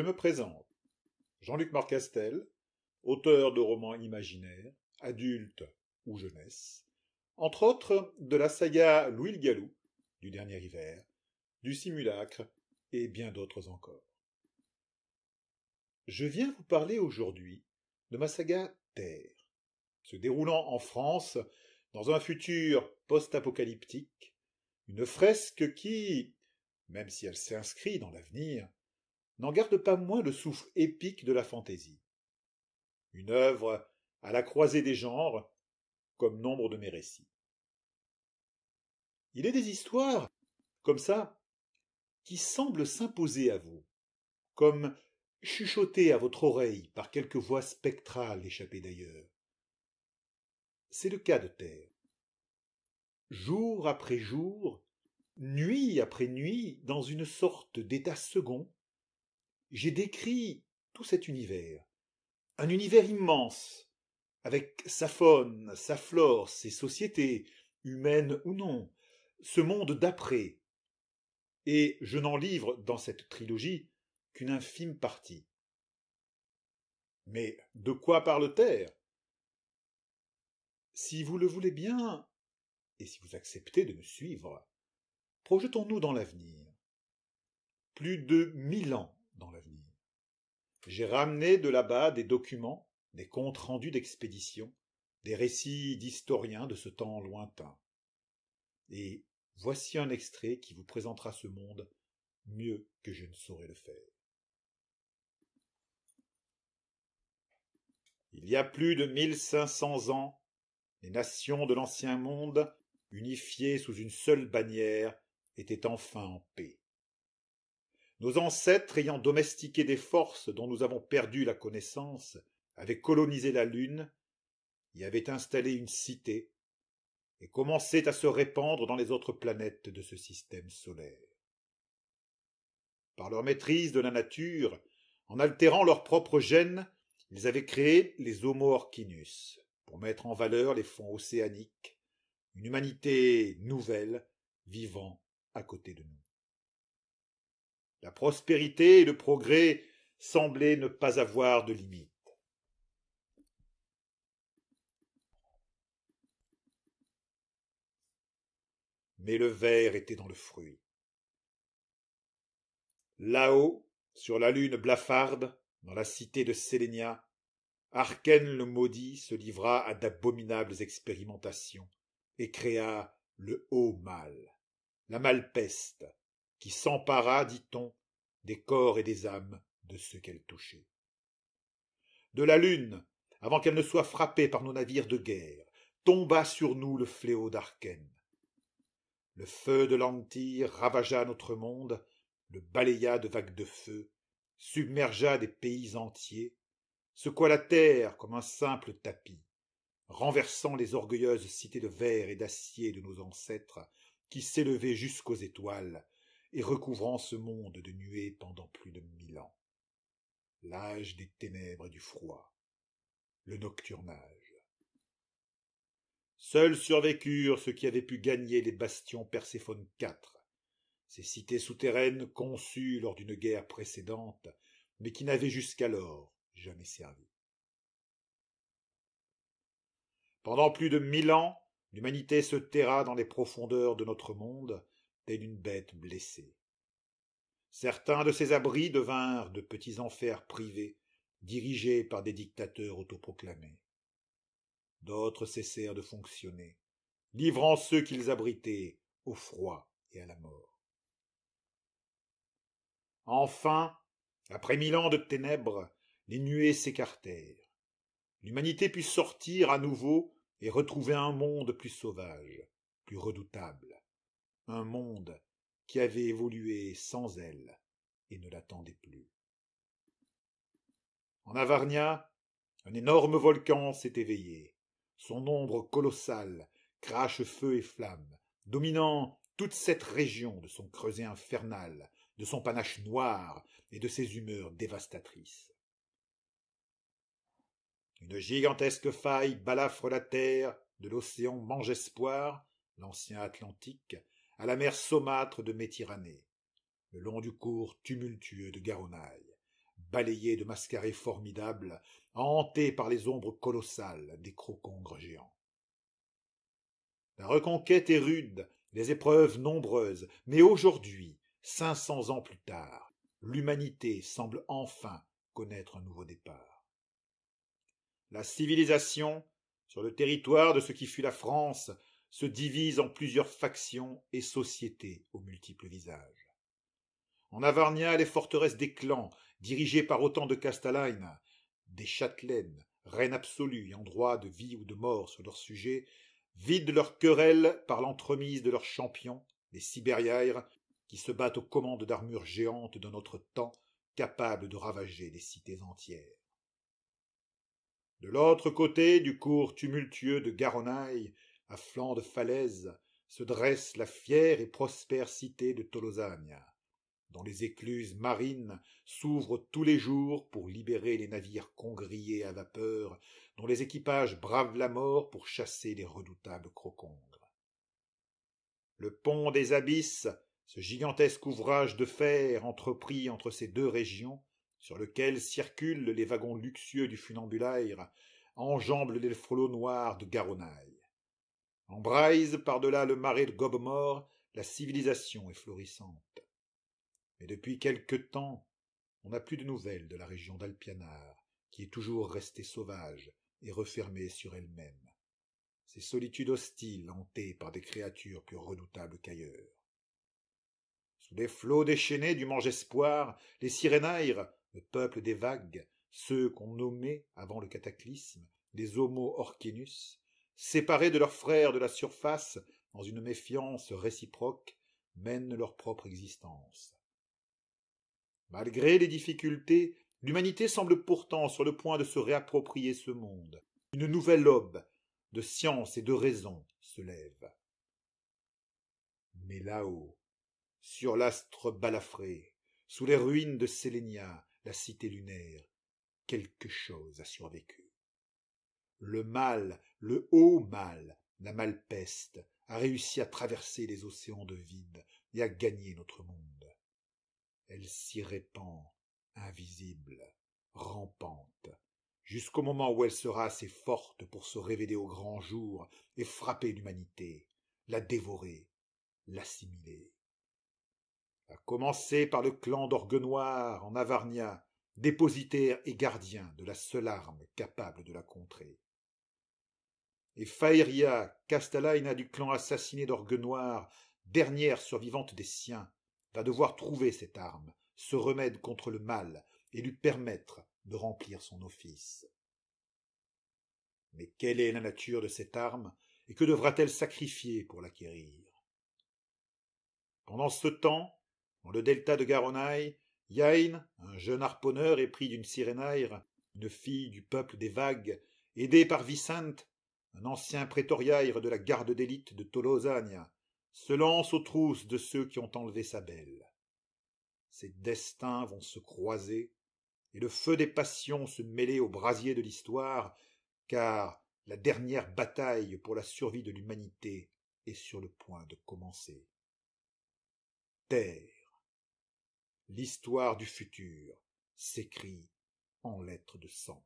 Je me présente. Jean-Luc Marcastel, auteur de romans imaginaires, adultes ou jeunesse, entre autres de la saga Louis le Galou, du dernier hiver, du simulacre et bien d'autres encore. Je viens vous parler aujourd'hui de ma saga Terre, se déroulant en France dans un futur post-apocalyptique, une fresque qui, même si elle s'inscrit dans l'avenir, n'en garde pas moins le souffle épique de la fantaisie. Une œuvre à la croisée des genres, comme nombre de mes récits. Il est des histoires, comme ça, qui semblent s'imposer à vous, comme chuchotées à votre oreille par quelque voix spectrale échappée d'ailleurs. C'est le cas de Terre. Jour après jour, nuit après nuit, dans une sorte d'état second, j'ai décrit tout cet univers. Un univers immense, avec sa faune, sa flore, ses sociétés, humaines ou non, ce monde d'après. Et je n'en livre dans cette trilogie qu'une infime partie. Mais de quoi parle-t-elle Si vous le voulez bien, et si vous acceptez de me suivre, projetons-nous dans l'avenir. Plus de mille ans dans l'avenir. J'ai ramené de là-bas des documents, des comptes rendus d'expéditions, des récits d'historiens de ce temps lointain. Et voici un extrait qui vous présentera ce monde mieux que je ne saurais le faire. Il y a plus de 1500 ans, les nations de l'ancien monde, unifiées sous une seule bannière, étaient enfin en paix. Nos ancêtres, ayant domestiqué des forces dont nous avons perdu la connaissance, avaient colonisé la Lune, y avaient installé une cité, et commençaient à se répandre dans les autres planètes de ce système solaire. Par leur maîtrise de la nature, en altérant leurs propres gènes, ils avaient créé les Homo Orchinus, pour mettre en valeur les fonds océaniques, une humanité nouvelle vivant à côté de nous. La prospérité et le progrès semblaient ne pas avoir de limite. Mais le ver était dans le fruit. Là-haut, sur la lune blafarde, dans la cité de Sélénia, Arken le maudit se livra à d'abominables expérimentations et créa le haut mal, la malpeste, qui s'empara, dit-on, des corps et des âmes de ceux qu'elle touchait. De la lune, avant qu'elle ne soit frappée par nos navires de guerre, tomba sur nous le fléau d'Arken. Le feu de l'Antire ravagea notre monde, le balaya de vagues de feu, submergea des pays entiers, secoua la terre comme un simple tapis, renversant les orgueilleuses cités de verre et d'acier de nos ancêtres qui s'élevaient jusqu'aux étoiles et recouvrant ce monde de nuées pendant plus de mille ans. L'âge des ténèbres et du froid. Le nocturnage. Seuls survécurent ceux qui avaient pu gagner les bastions Perséphone IV, ces cités souterraines conçues lors d'une guerre précédente, mais qui n'avaient jusqu'alors jamais servi. Pendant plus de mille ans, l'humanité se terra dans les profondeurs de notre monde, d'une bête blessée. Certains de ces abris devinrent de petits enfers privés, dirigés par des dictateurs autoproclamés. D'autres cessèrent de fonctionner, livrant ceux qu'ils abritaient au froid et à la mort. Enfin, après mille ans de ténèbres, les nuées s'écartèrent. L'humanité put sortir à nouveau et retrouver un monde plus sauvage, plus redoutable un monde qui avait évolué sans elle et ne l'attendait plus. En Avarnia, un énorme volcan s'est éveillé. Son ombre colossale crache feu et flamme, dominant toute cette région de son creuset infernal, de son panache noir et de ses humeurs dévastatrices. Une gigantesque faille balafre la terre de l'océan mange espoir, l'ancien Atlantique, à la mer saumâtre de Méditerranée, le long du cours tumultueux de Garonne, balayé de mascarées formidables, hanté par les ombres colossales des crocongres géants. La reconquête est rude, les épreuves nombreuses, mais aujourd'hui, cinq cents ans plus tard, l'humanité semble enfin connaître un nouveau départ. La civilisation, sur le territoire de ce qui fut la France, se divisent en plusieurs factions et sociétés aux multiples visages. En Avarnia, les forteresses des clans, dirigées par autant de Castalines, des châtelaines, reines absolues et en droit de vie ou de mort sur leurs sujets, vident leurs querelles par l'entremise de leurs champions, les Sibériaires, qui se battent aux commandes d'armures géantes de notre temps, capables de ravager des cités entières. De l'autre côté du cours tumultueux de Garonaille, à flanc de falaise, se dresse la fière et prospère cité de Tolosagne dont les écluses marines s'ouvrent tous les jours pour libérer les navires congriés à vapeur, dont les équipages bravent la mort pour chasser les redoutables crocongres. Le pont des abysses, ce gigantesque ouvrage de fer entrepris entre ces deux régions, sur lequel circulent les wagons luxueux du funambulaire, enjambe les frelots noirs de Garonne. En braise, par-delà le marais de Gobemort, la civilisation est florissante. Mais depuis quelque temps, on n'a plus de nouvelles de la région d'Alpianar, qui est toujours restée sauvage et refermée sur elle-même. Ces solitudes hostiles hantées par des créatures plus redoutables qu'ailleurs. Sous les flots déchaînés du Espoir, les Sirénaires, le peuple des vagues, ceux qu'on nommait avant le cataclysme les Homo séparés de leurs frères de la surface, dans une méfiance réciproque, mènent leur propre existence. Malgré les difficultés, l'humanité semble pourtant sur le point de se réapproprier ce monde. Une nouvelle aube de science et de raison se lève. Mais là-haut, sur l'astre balafré, sous les ruines de Sélénia, la cité lunaire, quelque chose a survécu le mal, le haut mal, la malpeste, a réussi à traverser les océans de vide et à gagner notre monde. Elle s'y répand, invisible, rampante, jusqu'au moment où elle sera assez forte pour se révéler au grand jour et frapper l'humanité, la dévorer, l'assimiler. À commencer par le clan d'Orguenoir en Avarnia, dépositaire et gardien de la seule arme capable de la contrer et Faeria Castellaina du clan assassiné Noir, dernière survivante des siens, va devoir trouver cette arme, ce remède contre le mal, et lui permettre de remplir son office. Mais quelle est la nature de cette arme, et que devra-t-elle sacrifier pour l'acquérir Pendant ce temps, dans le delta de Garonaï, Yain, un jeune harponneur épris d'une sirénaire, une fille du peuple des vagues, aidée par Vicente, un ancien prétoriaire de la garde d'élite de Tolosagne se lance aux trousses de ceux qui ont enlevé sa belle. Ses destins vont se croiser et le feu des passions se mêler au brasier de l'histoire, car la dernière bataille pour la survie de l'humanité est sur le point de commencer. Terre. L'histoire du futur s'écrit en lettres de sang.